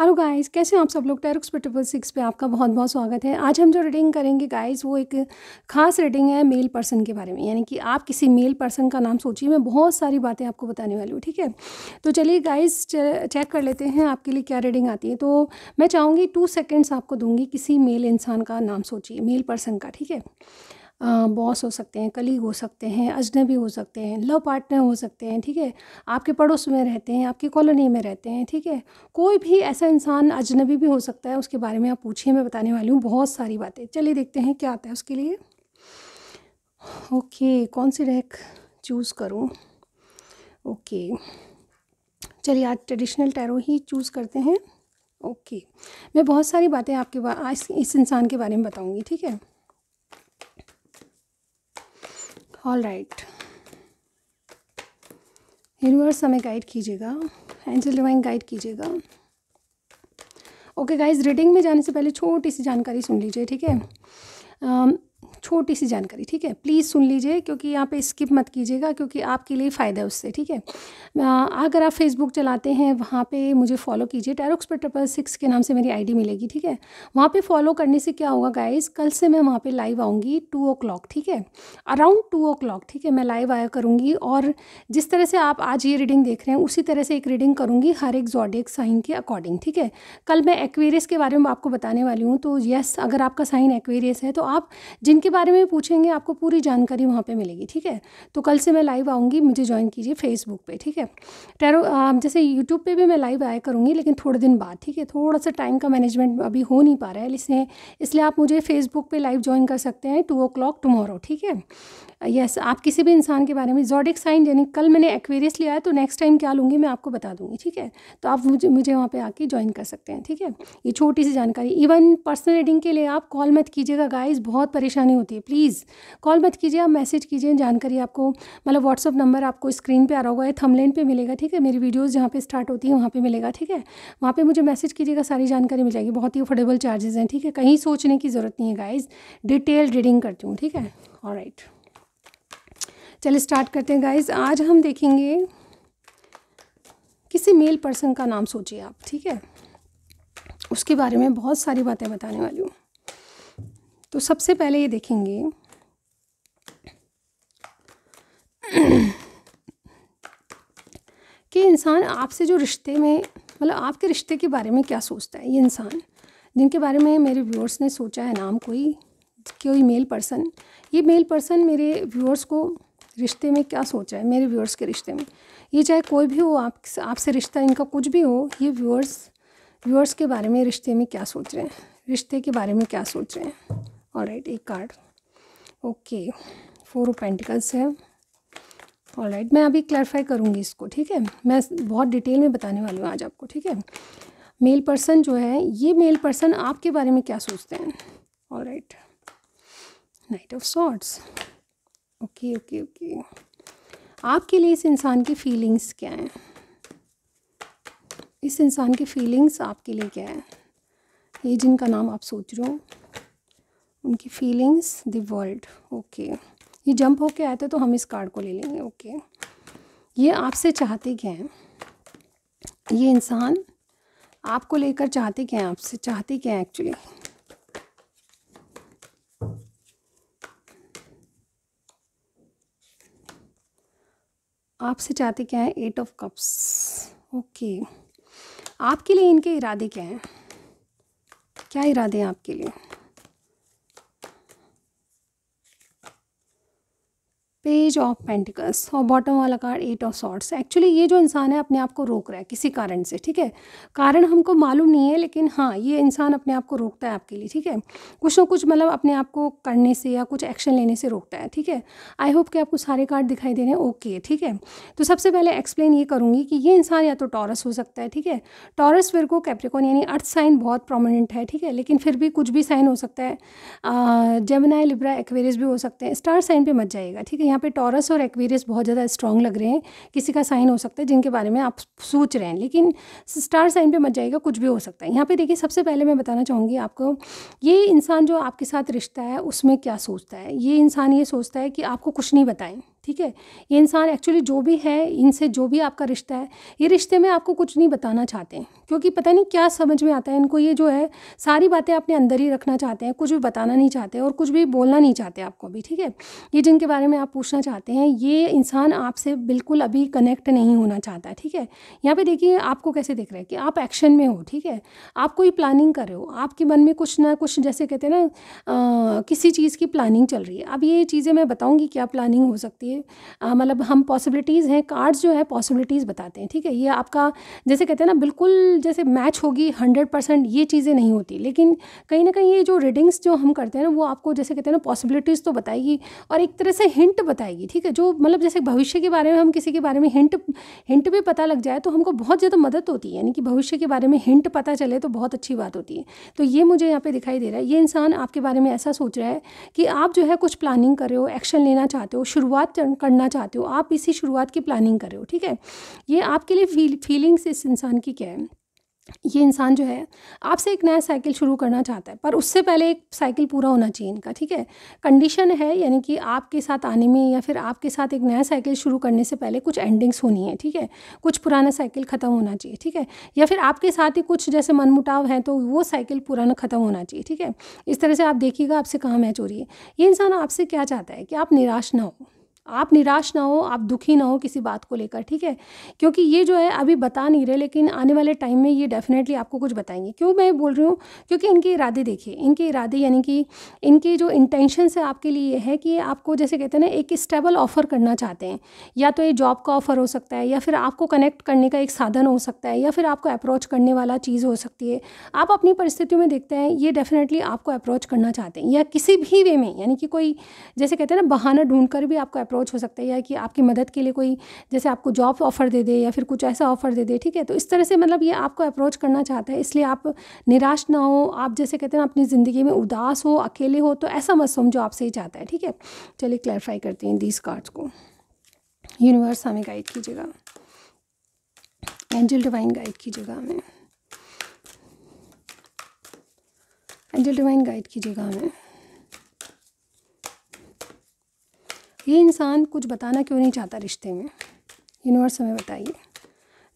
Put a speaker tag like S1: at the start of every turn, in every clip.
S1: Hello guys कैसे हैं आप सब लोग टेरुक्स पे ट्रिपल सिक्स पे आपका बहुत बहुत स्वागत है आज हम जो रीडिंग करेंगे गाइस वो एक खास रीडिंग है मेल पर्सन के बारे में यानी कि आप किसी मेल पर्सन का नाम सोचिए मैं बहुत सारी बातें आपको बताने वाली हूँ ठीक है तो चलिए गाइस चेक कर लेते हैं आपके लिए क्या रीडिंग आती है तो मैं चाहूँगी टू सेकेंड्स आपको दूँगी किसी मेल इंसान का नाम सोचिए मेल पर्सन का ठीक है बॉस हो सकते हैं कलीग हो सकते हैं अजनबी हो सकते हैं लव पार्टनर हो सकते हैं ठीक है आपके पड़ोस में रहते हैं आपकी कॉलोनी में रहते हैं ठीक है कोई भी ऐसा इंसान अजनबी भी हो सकता है उसके बारे में आप पूछिए मैं बताने वाली हूँ बहुत सारी बातें चलिए देखते हैं क्या आता है उसके लिए ओके कौन सी डेक चूज़ करूँ ओके चलिए आज ट्रेडिशनल टैरो ही चूज़ करते हैं ओके मैं बहुत सारी बातें आपके इस, इस इंसान के बारे में बताऊँगी ठीक है ऑल राइट यूनिवर्स हमें गाइड कीजिएगा एंजल डिवाइन गाइड कीजिएगा ओके गाइस रीडिंग में जाने से पहले छोटी सी जानकारी सुन लीजिए ठीक है um, छोटी सी जानकारी ठीक है प्लीज़ सुन लीजिए क्योंकि यहाँ पे स्किप मत कीजिएगा क्योंकि आपके लिए फ़ायदा है उससे ठीक है अगर आप फेसबुक चलाते हैं वहाँ पे मुझे फॉलो कीजिए टैरोक्स पर ट्रिपल सिक्स के नाम से मेरी आईडी मिलेगी ठीक है वहाँ पे फॉलो करने से क्या होगा गाइज कल से मैं वहाँ पर लाइव आऊँगी टू ओ क्लॉक ठीक है अराउंड टू ओ क्लॉक ठीक है मैं लाइव आया करूँगी और जिस तरह से आप आज ये रीडिंग देख रहे हैं उसी तरह से एक रीडिंग करूँगी हर एक जॉडिक साइन के अकॉर्डिंग ठीक है कल मैं एक्वेरियस के बारे में आपको बताने वाली हूँ तो यस अगर आपका साइन एक्वेरियस है तो आप जिनके बारे में पूछेंगे आपको पूरी जानकारी वहाँ पे मिलेगी ठीक है तो कल से मैं लाइव आऊँगी मुझे ज्वाइन कीजिए फेसबुक पे ठीक है टैरो जैसे यूट्यूब पे भी मैं लाइव आया करूँगी लेकिन थोड़े दिन बाद ठीक है थोड़ा सा टाइम का मैनेजमेंट अभी हो नहीं पा रहा है इसलिए इसलिए आप मुझे फेसबुक पर लाइव ज्वाइन कर सकते हैं टू ओ क्लॉक टुमारो ठीक है यस आप किसी भी इंसान के बारे में जॉडिक साइन यानी कल मैंने एक्वेरियस लिया है तो नेक्स्ट टाइम क्या लूँगी मैं आपको बता दूँगी ठीक है तो आप मुझे मुझे वहाँ पर आके ज्वाइन कर सकते हैं ठीक है ये छोटी सी जानकारी इवन पर्सनल रीडिंग के लिए आप कॉल मत कीजिएगा गाइस बहुत परेशानी होती है प्लीज़ कॉल मत कीजिए आप मैसेज कीजिए जानकारी आपको मतलब व्हाट्सअप नंबर आपको स्क्रीन पे आ रहा होगा या थमलेन पे मिलेगा ठीक है मेरी वीडियोस जहाँ पे स्टार्ट होती है वहाँ पे मिलेगा ठीक है वहाँ पे मुझे मैसेज कीजिएगा सारी जानकारी मिल जाएगी बहुत ही अफोर्डेबल चार्जेस हैं ठीक है कहीं सोचने की ज़रूरत नहीं है गाइज डिटेल रीडिंग करती हूँ ठीक है और राइट चलिए स्टार्ट करते हैं गाइज आज हम देखेंगे किसी मेल पर्सन का नाम सोचिए आप ठीक है उसके बारे में बहुत सारी बातें बताने वाली हूँ तो सबसे पहले ये देखेंगे कि इंसान आपसे जो रिश्ते में मतलब आपके रिश्ते के बारे में क्या सोचता है ये इंसान जिनके बारे में मेरे व्यूअर्स ने सोचा है नाम कोई कोई मेल पर्सन ये मेल पर्सन मेरे व्यूअर्स को रिश्ते में क्या सोचा है मेरे व्यूअर्स के रिश्ते में ये चाहे कोई भी हो आप आपसे रिश्ता इनका कुछ भी हो ये व्यूअर्स व्यूअर्स के बारे में रिश्ते में क्या सोच रहे हैं रिश्ते के बारे में क्या सोच रहे हैं और राइट एक कार्ड ओके फोर पेंटिकल्स है और राइट मैं अभी क्लैरिफाई करूँगी इसको ठीक है मैं बहुत डिटेल में बताने वाली हूँ आज आपको ठीक है मेल पर्सन जो है ये मेल पर्सन आपके बारे में क्या सोचते हैं और right knight of swords okay okay okay आपके लिए इस इंसान की फीलिंग्स क्या हैं इस इंसान की फीलिंग्स आपके लिए क्या है ये जिनका नाम आप सोच रहे हो उनकी फीलिंग्स द वर्ल्ड ओके ये जंप होके आए थे तो हम इस कार्ड को ले लेंगे ओके okay. ये आपसे चाहते क्या हैं ये इंसान आपको लेकर चाहते क्या हैं आपसे चाहते क्या हैं एक्चुअली आपसे चाहते क्या हैं एट ऑफ कप्स ओके आपके लिए इनके इरादे क्या हैं क्या इरादे हैं आपके लिए पेज ऑफ पेंटिकल्स और बॉटम वाला card eight of swords actually ये जो इंसान है अपने आप को रोक रहा है किसी कारण से ठीक है कारण हमको मालूम नहीं है लेकिन हाँ ये इंसान अपने आप को रोकता है आपके लिए ठीक है कुछ ना कुछ मतलब अपने आप को करने से या कुछ एक्शन लेने से रोकता है ठीक है आई होप कि आपको सारे कार्ड दिखाई दे रहे हैं ओके ठीक है तो सबसे पहले एक्सप्लेन ये करूँगी कि ये इंसान या तो टॉरस हो सकता है ठीक है टॉरस फिर को कैप्रिकॉन यानी अर्थ साइन बहुत प्रोमिनेंट है ठीक है लेकिन फिर भी कुछ भी साइन हो सकता है जेमिनाई लिब्रा एक्वेरियस भी हो सकते हैं स्टार साइन पर मच जाएगा ठीक है यहाँ पे टॉरस और एक्वेरियस बहुत ज़्यादा स्ट्रॉन्ग लग रहे हैं किसी का साइन हो सकता है जिनके बारे में आप सोच रहे हैं लेकिन स्टार साइन पे मत जाएगा कुछ भी हो सकता है यहाँ पे देखिए सबसे पहले मैं बताना चाहूँगी आपको ये इंसान जो आपके साथ रिश्ता है उसमें क्या सोचता है ये इंसान ये सोचता है कि आपको कुछ नहीं बताएं ठीक है ये इंसान एक्चुअली जो भी है इनसे जो भी आपका रिश्ता है ये रिश्ते में आपको कुछ नहीं बताना चाहते हैं क्योंकि पता नहीं क्या समझ में आता है इनको ये जो है सारी बातें अपने अंदर ही रखना चाहते हैं कुछ भी बताना नहीं चाहते और कुछ भी बोलना नहीं चाहते आपको अभी ठीक है ये जिनके बारे में आप पूछना चाहते हैं ये इंसान आपसे बिल्कुल अभी कनेक्ट नहीं होना चाहता ठीक है यहाँ पर देखिए आपको कैसे देख रहे हैं कि आप एक्शन में हो ठीक है आप कोई प्लानिंग कर रहे हो आपके मन में कुछ ना कुछ जैसे कहते हैं ना किसी चीज़ की प्लानिंग चल रही है अब ये चीज़ें मैं बताऊँगी क्या प्लानिंग हो सकती है चाहिए मतलब हम पॉसिबिलिटीज़ हैं कार्ड्स जो है पॉसिबिलिटीज़ बताते हैं ठीक है ये आपका जैसे कहते हैं ना बिल्कुल जैसे मैच होगी हंड्रेड परसेंट ये चीज़ें नहीं होती लेकिन कहीं ना कहीं ये जो रीडिंग्स जो हम करते हैं ना वो आपको जैसे कहते हैं ना पॉसिबिलिटीज़ तो बताएगी और एक तरह से हिंट बताएगी ठीक है जो मतलब जैसे भविष्य के बारे में हम किसी के बारे में हिंट हिंट भी पता लग जाए तो हमको बहुत ज़्यादा मदद होती है यानी कि भविष्य के बारे में हिंट पता चले तो बहुत अच्छी बात होती है तो ये मुझे यहाँ पे दिखाई दे रहा है ये इंसान आपके बारे में ऐसा सोच रहा है कि आप जो है कुछ प्लानिंग कर रहे हो एक्शन लेना चाहते हो शुरुआत करना चाहते हो आप इसी शुरुआत की प्लानिंग कर रहे हो ठीक है ये आपके लिए फील फीलिंग्स इस इंसान की क्या है ये इंसान जो है आपसे एक नया साइकिल शुरू करना चाहता है पर उससे पहले एक साइकिल पूरा होना चाहिए इनका ठीक है कंडीशन है यानी कि आपके साथ आने में या फिर आपके साथ एक नया साइकिल शुरू करने से पहले कुछ एंडिंग्स होनी है ठीक है कुछ पुराना साइकिल ख़त्म होना चाहिए ठीक है या फिर आपके साथ ही कुछ जैसे मनमुटाव है तो वो साइकिल पुराना ख़त्म होना चाहिए ठीक है इस तरह से आप देखिएगा आपसे कहाँ मैच हो रही है ये इंसान आपसे क्या चाहता है कि आप निराश ना हो आप निराश ना हो आप दुखी ना हो किसी बात को लेकर ठीक है क्योंकि ये जो है अभी बता नहीं रहे लेकिन आने वाले टाइम में ये डेफिनेटली आपको कुछ बताएंगे क्यों मैं बोल रही हूँ क्योंकि इनके इरादे देखिए इनके इरादे यानी कि इनके जो इंटेंशन है आपके लिए ये है कि आपको जैसे कहते हैं ना एक स्टेबल ऑफ़र करना चाहते हैं या तो ये जॉब का ऑफ़र हो सकता है या फिर आपको कनेक्ट करने का एक साधन हो सकता है या फिर आपको अप्रोच करने वाला चीज़ हो सकती है आप अपनी परिस्थितियों में देखते हैं ये डेफिनेटली आपको अप्रोच करना चाहते हैं या किसी भी वे में यानी कि कोई जैसे कहते हैं ना बहाना ढूंढ कर भी आपको अप्रोच हो सकता है या कि आपकी मदद के लिए कोई जैसे आपको जॉब ऑफ़र दे दे या फिर कुछ ऐसा ऑफ़र दे दे ठीक है तो इस तरह से मतलब ये आपको अप्रोच करना चाहता है इसलिए आप निराश ना हो आप जैसे कहते हैं ना अपनी ज़िंदगी में उदास हो अकेले हो तो ऐसा मत समझो आपसे ही चाहता है ठीक है चलिए क्लैरिफाई करते हैं दीज कार्ड्स को यूनिवर्स हमें गाइड कीजिएगा एंजल डिवाइन गाइड कीजिएगा हमें एंजल डिवाइन गाइड कीजिएगा हमें ये इंसान कुछ बताना क्यों नहीं चाहता रिश्ते में यूनिवर्स हमें बताइए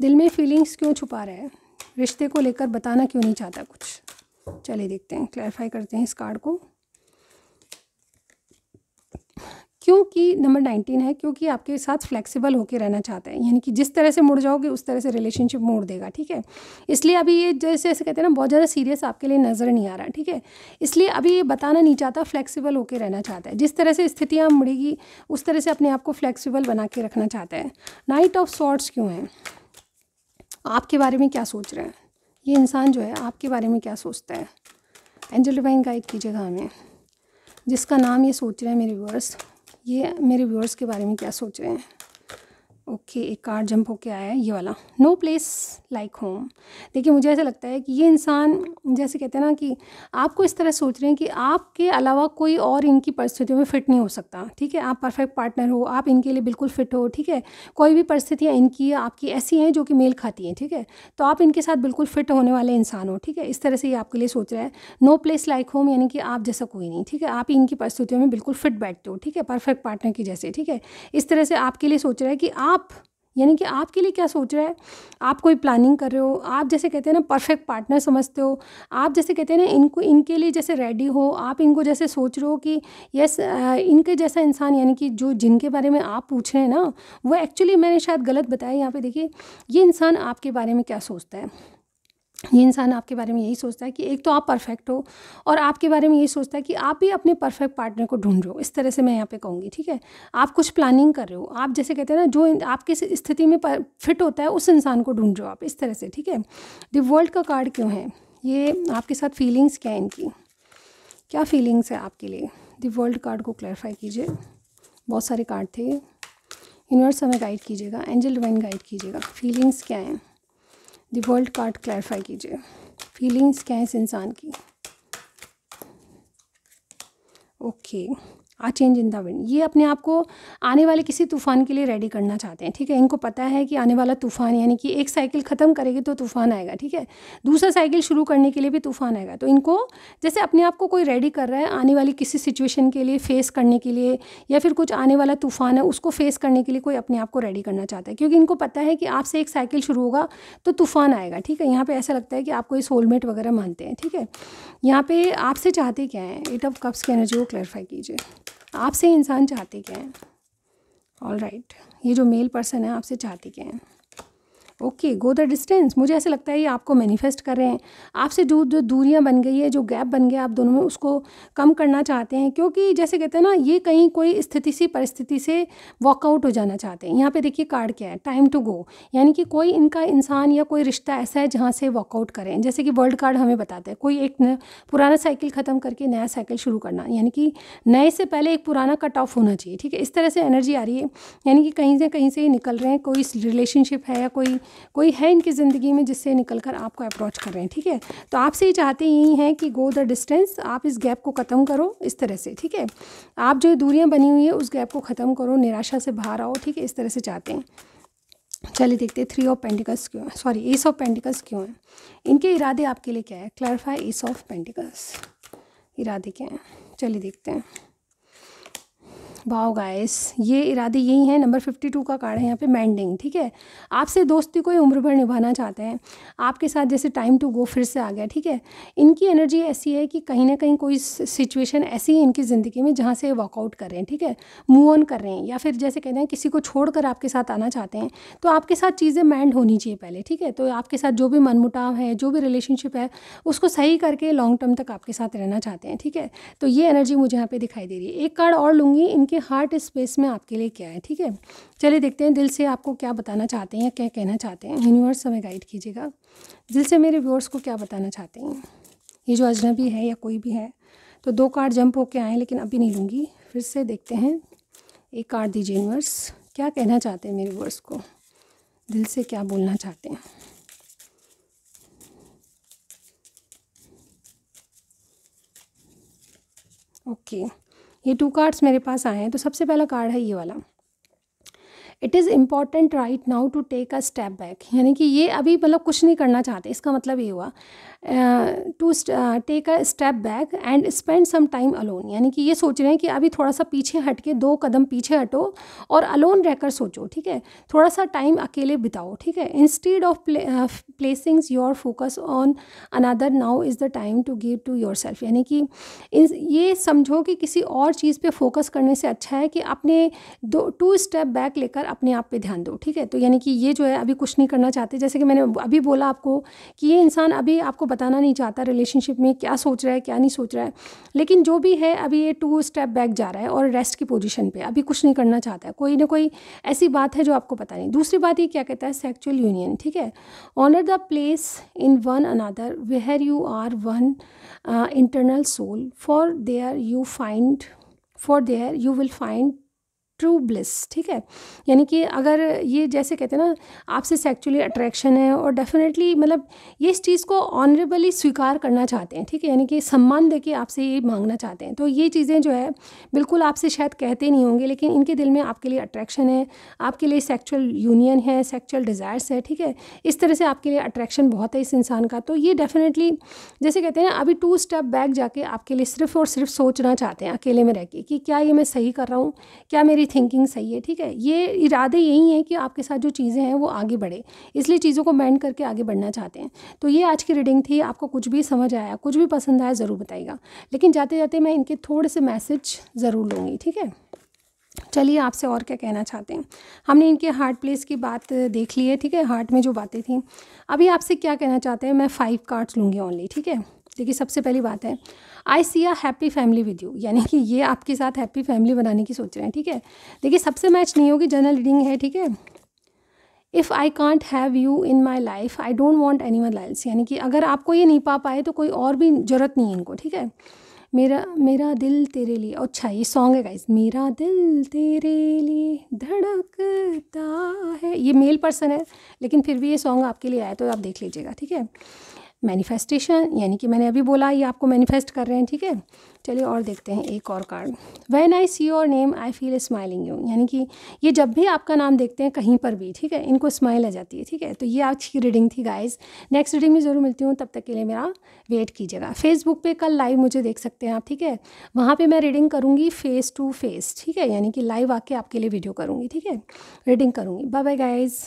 S1: दिल में फीलिंग्स क्यों छुपा रहा है रिश्ते को लेकर बताना क्यों नहीं चाहता कुछ चलिए देखते हैं क्लैरिफाई करते हैं इस कार्ड को क्योंकि नंबर नाइनटीन है क्योंकि आपके साथ फ्लेक्सिबल होकर रहना चाहते हैं यानी कि जिस तरह से मुड़ जाओगे उस तरह से रिलेशनशिप मोड़ देगा ठीक है इसलिए अभी ये जैसे ऐसे कहते हैं ना बहुत ज़्यादा सीरियस आपके लिए नज़र नहीं आ रहा ठीक है इसलिए अभी ये बताना नहीं चाहता फ्लेक्सिबल होकर रहना चाहता है जिस तरह से स्थितियाँ मुड़ेगी उस तरह से अपने आप को फ्लेक्सीबल बना के रखना चाहता है नाइट ऑफ शॉर्ट्स क्यों हैं आपके बारे में क्या सोच रहे हैं ये इंसान जो है आपके बारे में क्या सोचता है एंजल डिवाइन गाइड कीजिएगा हमें जिसका नाम ये सोच रहे हैं मेरे वर्स ये मेरे व्यूअर्स के बारे में क्या सोच रहे हैं ओके एक कार जंप होके आया है ये वाला नो प्लेस लाइक होम देखिए मुझे ऐसा लगता है कि ये इंसान जैसे कहते हैं ना कि आपको इस तरह सोच रहे हैं कि आपके अलावा कोई और इनकी परिस्थितियों में फिट नहीं हो सकता ठीक है आप परफेक्ट पार्टनर हो आप इनके लिए बिल्कुल फिट हो ठीक है कोई भी परिस्थितियाँ इनकी आपकी ऐसी हैं जो कि मेल खाती हैं ठीक है तो आप इनके साथ बिल्कुल फिट होने वाले इंसान हो ठीक है इस तरह से ये आपके लिए सोच रहा है नो प्लेस लाइक होम यानी कि आप जैसा कोई नहीं ठीक है आप इनकी परिस्थितियों में बिल्कुल फिट बैठते हो ठीक है परफेक्ट पार्टनर की जैसे ठीक है इस तरह से आपके लिए सोच रहा है कि आप आप यानी कि आपके लिए क्या सोच रहा है आप कोई प्लानिंग कर रहे हो आप जैसे कहते हैं ना परफेक्ट पार्टनर समझते हो आप जैसे कहते हैं ना इनको इनके लिए जैसे रेडी हो आप इनको जैसे सोच रहे हो कि यस इनके जैसा इंसान यानी कि जो जिनके बारे में आप पूछ रहे हैं ना वो एक्चुअली मैंने शायद गलत बताया यहाँ पे देखिए ये इंसान आपके बारे में क्या सोचता है ये इंसान आपके बारे में यही सोचता है कि एक तो आप परफेक्ट हो और आपके बारे में यही सोचता है कि आप भी अपने परफेक्ट पार्टनर को ढूंढ रहे हो इस तरह से मैं यहाँ पे कहूँगी ठीक है आप कुछ प्लानिंग कर रहे हो आप जैसे कहते हैं ना जो आपके स्थिति में फिट होता है उस इंसान को ढूंढ रहे हो आप इस तरह से ठीक है वर्ल्ड का कार्ड क्यों है ये आपके साथ फीलिंग्स क्या है इनकी क्या फीलिंग्स है आपके लिए वर्ल्ड कार्ड को क्लैरिफाई कीजिए बहुत सारे कार्ड थे यूनिवर्स हमें गाइड कीजिएगा एंजल डिवाइन गाइड कीजिएगा फीलिंग्स क्या हैं दी वर्ल्ड कार्ड क्लैरिफाई कीजिए फीलिंग्स क्या है इस इंसान की okay okay. A change in the wind ये अपने आप को आने वाले किसी तूफान के लिए रेडी करना चाहते हैं ठीक है इनको पता है कि आने वाला तूफान यानी कि एक साइकिल ख़त्म करेगी तो तूफान आएगा ठीक है दूसरा साइकिल शुरू करने के लिए भी तूफान आएगा तो इनको जैसे अपने आप को कोई रेडी कर रहा है आने वाली किसी सिचुएशन के लिए फेस करने के लिए या फिर कुछ आने वाला तूफान है उसको फेस करने के लिए कोई अपने आप को रेडी करना चाहता है क्योंकि इनको पता है कि आपसे एक साइकिल शुरू होगा तो तूफान आएगा ठीक है यहाँ पर ऐसा लगता है कि आपको ये सोलमेट वगैरह मानते हैं ठीक है यहाँ पर आपसे चाहते क्या है एट ऑफ कप्स की एनर्जी को क्लैरिफाई कीजिए आपसे इंसान चाहते क्या हैं ऑल राइट ये जो मेल पर्सन है आपसे चाहते क्या हैं ओके गो द डिस्टेंस मुझे ऐसे लगता है ये आपको मैनिफेस्ट कर रहे हैं आपसे जो जो दूरियां बन गई है जो गैप बन गया आप दोनों में उसको कम करना चाहते हैं क्योंकि जैसे कहते हैं ना ये कहीं कोई स्थिति सी परिस्थिति से वॉकआउट हो जाना चाहते हैं यहाँ पे देखिए कार्ड क्या है टाइम टू गो यानी कि कोई इनका इंसान या कोई रिश्ता ऐसा है जहाँ से वॉकआउट करें जैसे कि वर्ल्ड कार्ड हमें बताते हैं कोई एक पुराना साइकिल ख़त्म करके नया साइकिल शुरू करना यानी कि नए से पहले एक पुराना कट ऑफ होना चाहिए ठीक है इस तरह से एनर्जी आ रही है यानी कि कहीं से कहीं से ही निकल रहे हैं कोई रिलेशनशिप है या कोई कोई है इनकी ज़िंदगी में जिससे निकल कर आपको अप्रोच कर रहे हैं ठीक है तो आपसे ये चाहते यही हैं कि गो द डिस्टेंस आप इस गैप को ख़त्म करो इस तरह से ठीक है आप जो दूरियाँ बनी हुई है उस गैप को ख़त्म करो निराशा से बाहर आओ ठीक है इस तरह से चाहते हैं चलिए देखते हैं थ्री ऑफ पेंटिकल्स क्यों है सॉरी एस ऑफ पेंटिकल्स क्यों है इनके इरादे आपके लिए क्या है क्लैरिफाई एस ऑफ पेंटिकल्स इरादे क्या हैं चलिए देखते हैं वाओ गाइस ये इरादे यही हैं नंबर फिफ्टी टू का कार्ड है यहाँ पे मैंडिंग ठीक है आपसे दोस्ती को ये उम्र भर निभाना चाहते हैं आपके साथ जैसे टाइम टू गो फिर से आ गया ठीक है इनकी एनर्जी ऐसी है कि कहीं ना कहीं कोई सिचुएशन ऐसी है इनकी ज़िंदगी में जहाँ से वॉकआउट कर रहे हैं ठीक है मूव ऑन कर रहे हैं या फिर जैसे कहते हैं किसी को छोड़ कर आपके साथ आना चाहते हैं तो आपके साथ चीज़ें मैंड होनी चाहिए पहले ठीक है तो आपके साथ जो भी मनमुटाव है जो भी रिलेशनशिप है उसको सही करके लॉन्ग टर्म तक आपके साथ रहना चाहते हैं ठीक है तो ये एनर्जी मुझे यहाँ पर दिखाई दे रही है एक कार्ड और लूँगी इनके कि हार्ट स्पेस में आपके लिए क्या है ठीक है चलिए देखते हैं दिल से आपको क्या बताना चाहते हैं या क्या कहना चाहते हैं यूनिवर्स हमें गाइड कीजिएगा दिल से मेरे व्यूअर्स को क्या बताना चाहते हैं ये जो अजनबी है या कोई भी है तो दो कार्ड जंप होके आए लेकिन अभी नहीं लूँगी फिर से देखते हैं एक कार्ड दीजिए यूनिवर्स क्या कहना चाहते हैं मेरे व्यूअर्स को दिल से क्या बोलना चाहते हैं ओके okay. ये टू कार्ड्स मेरे पास आए हैं तो सबसे पहला कार्ड है ये वाला it is important right now to take a step back यानी कि ये अभी मतलब कुछ नहीं करना चाहते इसका मतलब ये हुआ to take a step back and spend some time alone यानी कि ये सोच रहे हैं कि अभी थोड़ा सा पीछे हट के दो कदम पीछे हटो और अलोन रहकर सोचो ठीक है थोड़ा सा टाइम अकेले बिताओ ठीक है instead of placings your focus on another now is the time to give to yourself यानी कि ये समझो कि किसी और चीज़ पर फोकस करने से अच्छा है कि अपने दो टू स्टेप बैक लेकर अपने आप पे ध्यान दो ठीक है तो यानी कि ये जो है अभी कुछ नहीं करना चाहते जैसे कि मैंने अभी बोला आपको कि ये इंसान अभी आपको बताना नहीं चाहता रिलेशनशिप में क्या सोच रहा है क्या नहीं सोच रहा है लेकिन जो भी है अभी ये टू स्टेप बैक जा रहा है और रेस्ट की पोजिशन पर अभी कुछ नहीं करना चाहता है कोई ना कोई ऐसी बात है जो आपको पता नहीं दूसरी बात ये क्या कहता है सेक्चुअल यूनियन ठीक है honour the place in one another where you are one internal soul for there you find for there you will find true bliss ठीक है यानी कि अगर ये जैसे कहते हैं ना आपसे सेक्चुअली अट्रैक्शन है और डेफिनेटली मतलब ये इस चीज़ को ऑनरेबली स्वीकार करना चाहते हैं ठीक है यानी कि सम्मान देके आपसे ये मांगना चाहते हैं तो ये चीज़ें जो है बिल्कुल आपसे शायद कहते नहीं होंगे लेकिन इनके दिल में आपके लिए अट्रैक्शन है आपके लिए सेक्चुअल यूनियन है सेक्चुअल डिज़ायर्स है ठीक है इस तरह से आपके लिए अट्रैक्शन बहुत है इस इंसान का तो ये डेफिनेटली जैसे कहते हैं ना अभी टू स्टेप बैक जाके आपके लिए सिर्फ और सिर्फ सोचना चाहते हैं अकेले में रह के कि क्या ये मैं सही कर रहा हूँ क्या मेरी आपकी थिंकिंग सही है ठीक है ये इरादे यही हैं कि आपके साथ जो चीज़ें हैं वो आगे बढ़े इसलिए चीज़ों को मैंड करके आगे बढ़ना चाहते हैं तो ये आज की रीडिंग थी आपको कुछ भी समझ आया कुछ भी पसंद आया ज़रूर बताइएगा लेकिन जाते जाते मैं इनके थोड़े से मैसेज ज़रूर लूँगी ठीक है चलिए आपसे और क्या कहना चाहते हैं हमने इनके हार्ट प्लेस की बात देख ली है ठीक है हार्ट में जो बातें थी अभी आपसे क्या कहना चाहते हैं मैं फ़ाइव कार्ड्स लूँगी ओनली ठीक है देखिए सबसे पहली बात है I see a happy family with you यानी कि ये आपके साथ हैप्पी फैमिली बनाने की सोच रहे हैं ठीक है देखिए सबसे मैच नहीं होगी जनरल रीडिंग है ठीक है if I can't have you in my life I don't want anyone else यानी कि अगर आपको ये नहीं पा पाए तो कोई और भी ज़रूरत नहीं है इनको ठीक है मेरा मेरा दिल तेरे लिए अच्छा ये सॉन्ग है गाइज मेरा दिल तेरे लिए धड़कता है ये मेल पर्सन है लेकिन फिर भी ये सॉन्ग आपके लिए आया तो आप देख लीजिएगा ठीक है मैनिफेस्टेशन यानी कि मैंने अभी बोला ये आपको मैनिफेस्ट कर रहे हैं ठीक है चलिए और देखते हैं एक और card when I see your name I feel smiling you यानी कि ये जब भी आपका नाम देखते हैं कहीं पर भी ठीक है इनको स्माइल आ जाती है ठीक है तो ये आज की रीडिंग थी गाइज नेक्स्ट रीडिंग में ज़रूर मिलती हूँ तब तक के लिए मेरा वेट कीजिएगा फेसबुक पे कल लाइव मुझे देख सकते हैं आप ठीक है वहाँ पर मैं रीडिंग करूँगी फेस टू फेस ठीक है यानी कि लाइव आके आपके लिए वीडियो करूँगी ठीक है रीडिंग करूँगी बाय बाय गाइज़